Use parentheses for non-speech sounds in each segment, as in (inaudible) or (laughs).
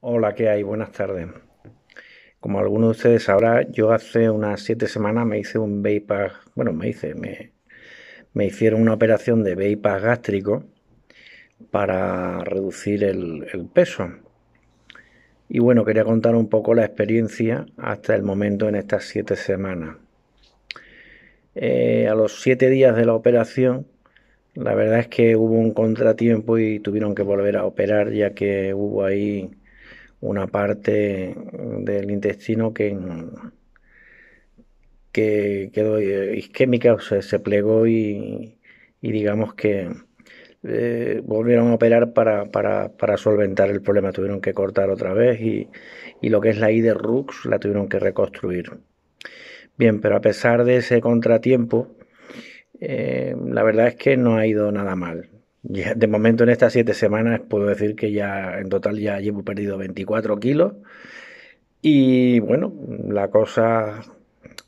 Hola, ¿qué hay? Buenas tardes. Como alguno de ustedes sabrá, yo hace unas siete semanas me hice un bypass, bueno, me hice, me, me hicieron una operación de bypass gástrico para reducir el, peso. Y bueno, quería contar un poco la experiencia hasta el momento en estas siete semanas. Eh, a los siete días de la operación, la verdad es que hubo un contratiempo y tuvieron que volver a operar ya que hubo ahí una parte del intestino que, quedó eh, isquémica, o se plegó y, digamos que eh, volvieron a operar para, solventar el problema. Tuvieron que cortar otra vez y, lo que es la I de Rux la tuvieron que reconstruir. Bien, pero a pesar de ese contratiempo, eh, la verdad es que no ha ido nada mal de momento en estas siete semanas puedo decir que ya en total ya llevo perdido 24 kilos. Y bueno, la cosa,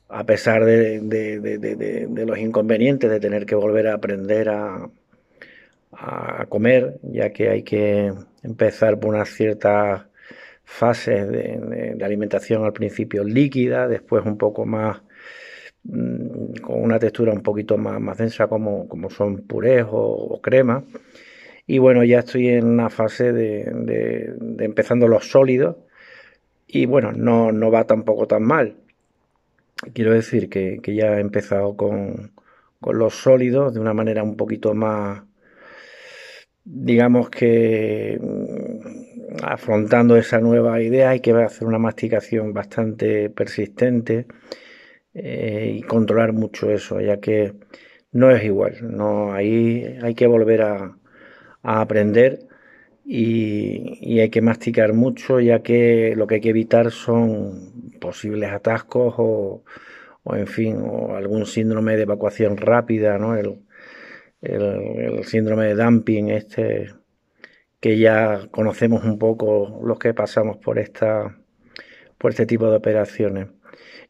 a pesar de, los inconvenientes de tener que volver a aprender a, comer, ya que hay que empezar por unas ciertas fases de, alimentación al principio líquida, después un poco más Mm, con una textura un poquito más, densa como, son purés o, crema. Y bueno, ya estoy en una fase de, empezando los sólidos y bueno, no, va tampoco tan mal. Quiero decir que, ya he empezado con, con los sólidos de una manera un poquito más, digamos que mm, afrontando esa nueva idea hay que hacer una masticación bastante persistente eh, y controlar mucho eso, ya que no es igual. No, ahí hay que volver a, aprender y, hay que masticar mucho, ya que lo que hay que evitar son posibles atascos o, en fin, o algún síndrome de evacuación rápida, ¿no? El, el síndrome de dumping, este que ya conocemos un poco los que pasamos por esta por este tipo de operaciones.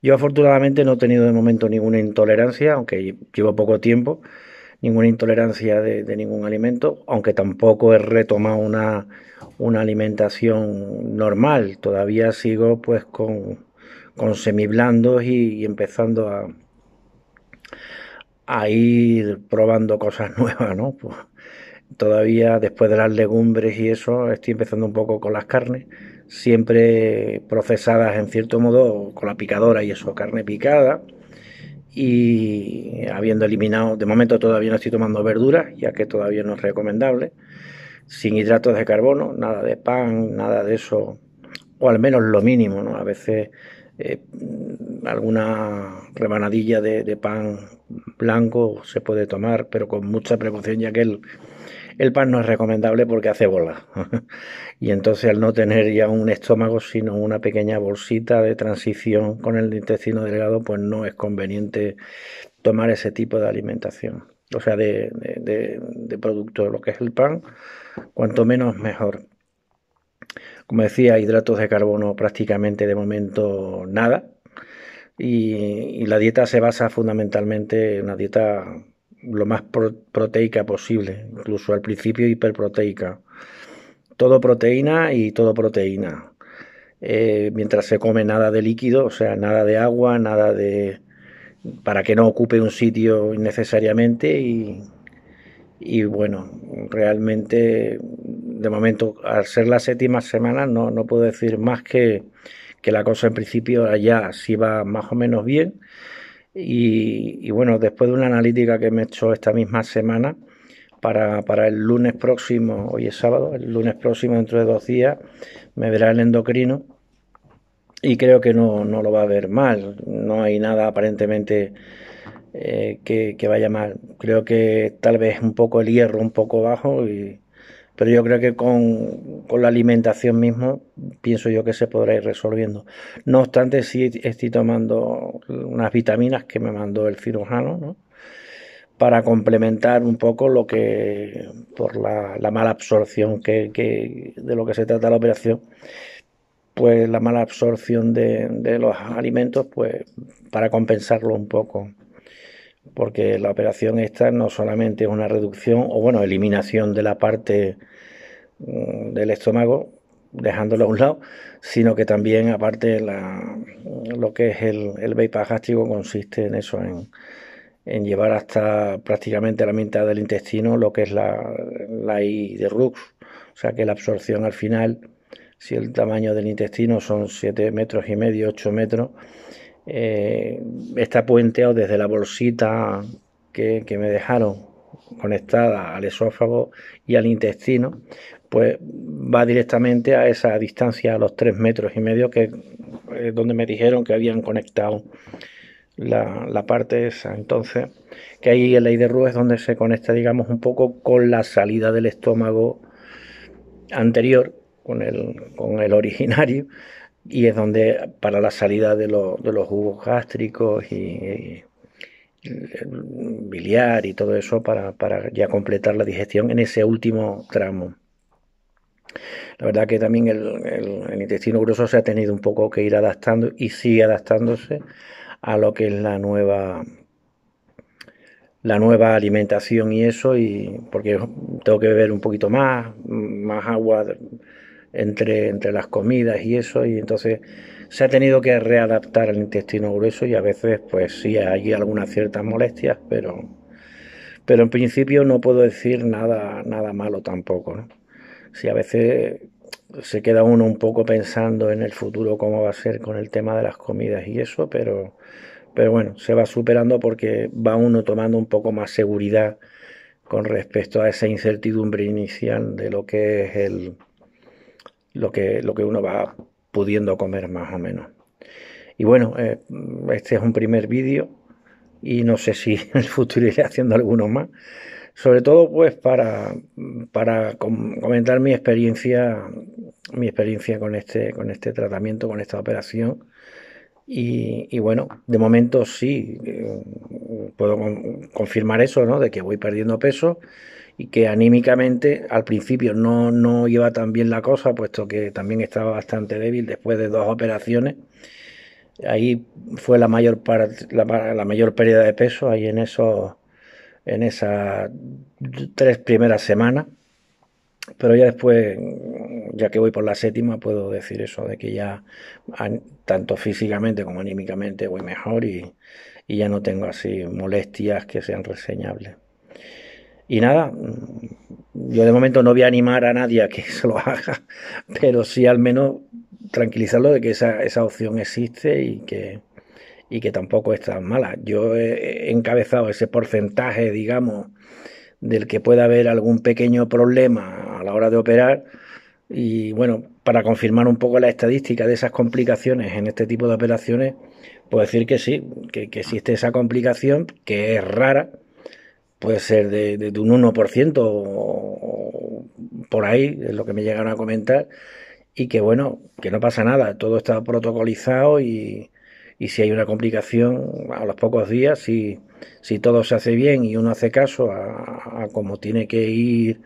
Yo afortunadamente no he tenido de momento ninguna intolerancia, aunque llevo poco tiempo, ninguna intolerancia de, ningún alimento, aunque tampoco he retomado una, alimentación normal. Todavía sigo pues con, con semiblandos y, empezando a, a ir probando cosas (laughs) nuevas, ¿no? Pues, todavía después de las legumbres y eso, estoy empezando un poco con las carnes siempre procesadas en cierto modo con la picadora y eso, carne picada. Y habiendo eliminado, de momento todavía no estoy tomando verduras, ya que todavía no es recomendable, sin hidratos de carbono, nada de pan, nada de eso, o al menos lo mínimo, ¿no? A veces eh, alguna rebanadilla de, pan blanco se puede tomar, pero con mucha precaución, ya que él el pan no es recomendable porque hace bola. (laughs) y entonces al no tener ya un estómago, sino una pequeña bolsita de transición con el intestino delgado, pues no es conveniente tomar ese tipo de alimentación. O sea, de, producto, lo que es el pan, cuanto menos mejor. Como decía, hidratos de carbono prácticamente de momento nada, y, y, la dieta se basa fundamentalmente en una dieta lo más proteica posible, incluso al principio hiperproteica. Todo proteína y todo proteína. Eh, mientras se come nada de líquido, o sea, nada de agua, nada de... para que no ocupe un sitio innecesariamente y, y bueno, realmente de momento, al ser la séptima semana, no, no puedo decir más que, que la cosa en principio allá sí va más o menos bien y, bueno, después de una analítica que me he hecho esta misma semana, para, el lunes próximo, hoy es sábado, el lunes próximo, dentro de dos días, me verá el endocrino y creo que no, lo va a ver mal. No hay nada aparentemente eh, que, que vaya mal. Creo que tal vez un poco el hierro un poco bajo y, pero yo creo que con, la alimentación mismo pienso yo que se podrá ir resolviendo. No obstante, sí estoy tomando unas vitaminas que me mandó el cirujano, para complementar un poco lo que, por la, mala absorción que, de lo que se trata la operación, pues la mala absorción de, de los alimentos, pues para compensarlo un poco porque la operación esta no solamente es una reducción o bueno, eliminación de la parte mm, del estómago, dejándolo a un lado, sino que también aparte la, lo que es el, el bypass consiste en eso, en, llevar hasta prácticamente la mitad del intestino lo que es la, la I de Rux, o sea que la absorción al final, si el tamaño del intestino son 7 metros y medio, 8 metros, eh, está puenteado desde la bolsita que, me dejaron conectada al esófago y al intestino, pues va directamente a esa distancia, a los tres metros y medio, que es donde me dijeron que habían conectado la, la parte esa. Entonces, que ahí el ley de es donde se conecta, digamos, un poco con la salida del estómago anterior, con el, con el originario, y es donde para la salida de, de los jugos gástricos y, biliar y todo eso para, ya completar la digestión en ese último tramo. La verdad que también el, intestino grueso se ha tenido un poco que ir adaptando y sigue adaptándose a lo que es la nueva la nueva alimentación y eso y porque tengo que beber un poquito más, más agua entre, las comidas y eso, y entonces se ha tenido que readaptar el intestino grueso y a veces pues sí hay algunas ciertas molestias, pero, pero en principio no puedo decir nada, nada malo tampoco. Si a veces se queda uno un poco pensando en el futuro cómo va a ser con el tema de las comidas y eso, pero, pero bueno, se va superando porque va uno tomando un poco más seguridad con respecto a esa incertidumbre inicial de lo que es el, lo que, lo que uno va pudiendo comer más o menos. Y bueno, eh, este es un primer vídeo y no sé si (laughs) en el futuro iré haciendo alguno más. Sobre todo pues para, para comentar mi experiencia, mi experiencia con este, con este tratamiento, con esta operación y, bueno, de momento sí, eh, puedo confirmar eso, ¿no? De que voy perdiendo peso y que anímicamente al principio no, no iba tan bien la cosa, puesto que también estaba bastante débil después de dos operaciones. Ahí fue la mayor, la, la mayor pérdida de peso, ahí en, eso, en esas tres primeras semanas. Pero ya después ya que voy por la séptima, puedo decir eso, de que ya tanto físicamente como anímicamente voy mejor y, ya no tengo así molestias que sean reseñables. Y nada, mm, yo de momento no voy a animar a nadie a que (laughs) se lo haga, pero sí al menos tranquilizarlo de que esa, esa opción existe y que, y que tampoco es tan mala. Yo he encabezado ese porcentaje, digamos, del que pueda haber algún pequeño problema a la hora de operar, y bueno, para confirmar un poco la estadística de esas complicaciones en este tipo de operaciones, puedo decir que sí, que, existe esa complicación, que es rara, puede ser de, un 1% o, por ahí, es lo que me llegaron a comentar, y que bueno, que no pasa nada, todo está protocolizado y, y si hay una complicación a los pocos días, si, todo se hace bien y uno hace caso a, a cómo tiene que ir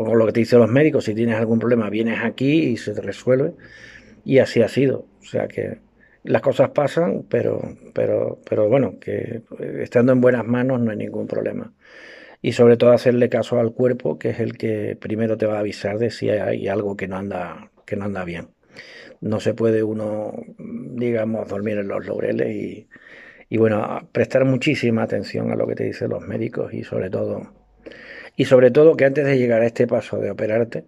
o lo que te dicen los médicos, si tienes algún problema vienes aquí y se te resuelve. Y así ha sido. O sea que las cosas pasan, pero, pero, pero bueno, que eh, estando en buenas manos no hay ningún problema. Y sobre todo hacerle caso al cuerpo, que es el que primero te va a avisar de si hay algo que no anda, que no anda bien. No se puede uno, digamos, dormir en los laureles y, y bueno, prestar muchísima atención a lo que te dicen los médicos y sobre todo y sobre todo que antes de llegar a este paso de operarte,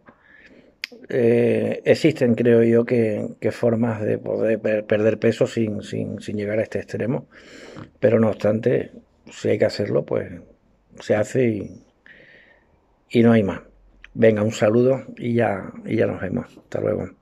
eh, existen, creo yo, que, formas de poder perder peso sin, sin, llegar a este extremo. Pero no obstante, si hay que hacerlo, pues se hace y, y no hay más. Venga, un saludo y ya, y ya nos vemos. Hasta luego.